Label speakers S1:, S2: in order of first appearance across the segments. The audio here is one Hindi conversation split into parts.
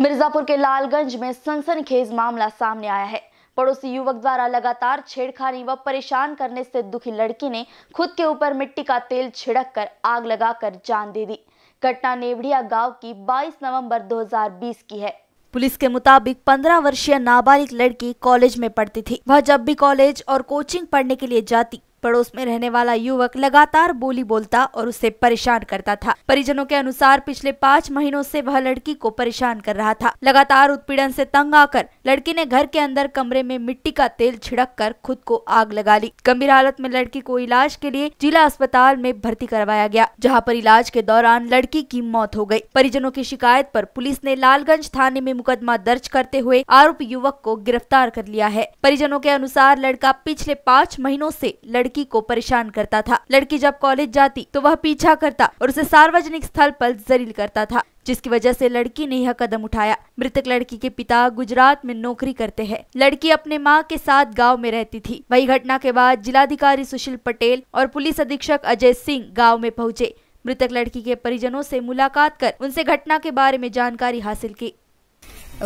S1: मिर्जापुर के लालगंज में सनसनखेज मामला सामने आया है पड़ोसी युवक द्वारा लगातार छेड़खानी व परेशान करने से दुखी लड़की ने खुद के ऊपर मिट्टी का तेल छिड़क कर आग लगाकर जान दे दी घटना नेवड़िया गांव की 22 नवंबर 2020 की है पुलिस के मुताबिक 15 वर्षीय नाबालिग लड़की कॉलेज में पढ़ती थी वह जब भी कॉलेज और कोचिंग पढ़ने के लिए जाती पड़ोस में रहने वाला युवक लगातार बोली बोलता और उसे परेशान करता था परिजनों के अनुसार पिछले पाँच महीनों से वह लड़की को परेशान कर रहा था लगातार उत्पीड़न से तंग आकर लड़की ने घर के अंदर कमरे में मिट्टी का तेल छिड़क कर खुद को आग लगा ली गंभीर हालत में लड़की को इलाज के लिए जिला अस्पताल में भर्ती करवाया गया जहाँ पर इलाज के दौरान लड़की की मौत हो गयी परिजनों की शिकायत आरोप पुलिस ने लालगंज थाने में मुकदमा दर्ज करते हुए आरोपी युवक को गिरफ्तार कर लिया है परिजनों के अनुसार लड़का पिछले पाँच महीनों ऐसी लड़की लड़की को परेशान करता था लड़की जब कॉलेज जाती तो वह पीछा करता और उसे सार्वजनिक स्थल पर जरील करता था जिसकी वजह से लड़की ने यह कदम उठाया मृतक लड़की के पिता गुजरात में नौकरी करते हैं लड़की अपने माँ के साथ गांव में रहती थी वही घटना के बाद जिलाधिकारी सुशील पटेल और पुलिस अधीक्षक अजय सिंह गाँव में पहुंचे मृतक लड़की के परिजनों से मुलाकात कर उनसे घटना के बारे में
S2: जानकारी हासिल की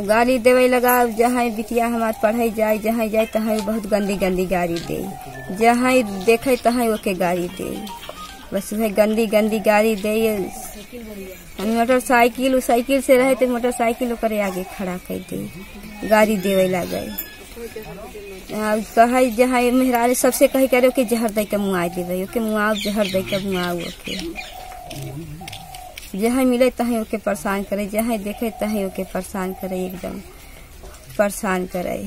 S2: गाड़ी देवे लगा जहाँ बिटिया हमारे पढ़े जाए जहाँ जाए तहाँ बहुत गंदी गंदी गाड़ी दे जहाँ देखे तहाँ ओके गाड़ी दे बस वह गंदी गंदी गाड़ी दे मोटरसाइकिल साइकिल से रहे तो मोटरसाइकिल ओकरे आगे खड़ा कर दे गाड़ी देवे लगे कहे जहाँ मेहरा सबसे कही करे ओके जहर दे के मुआ देवे ओके मुआव जहर दे के मुआ ओके जहाँ मिले तहें ओके परेशान करे जहाँ देखे तहें ओके परेशान करे एकदम परेशान करे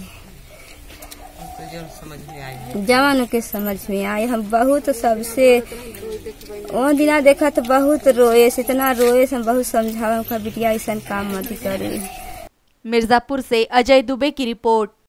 S2: जवान के समझ में आए हम बहुत सबसे वो दिना देखा तो बहुत रोए से इतना रोए से हम बहुत समझा बिटिया ऐसा काम मत करे मिर्जापुर से अजय दुबे
S1: की रिपोर्ट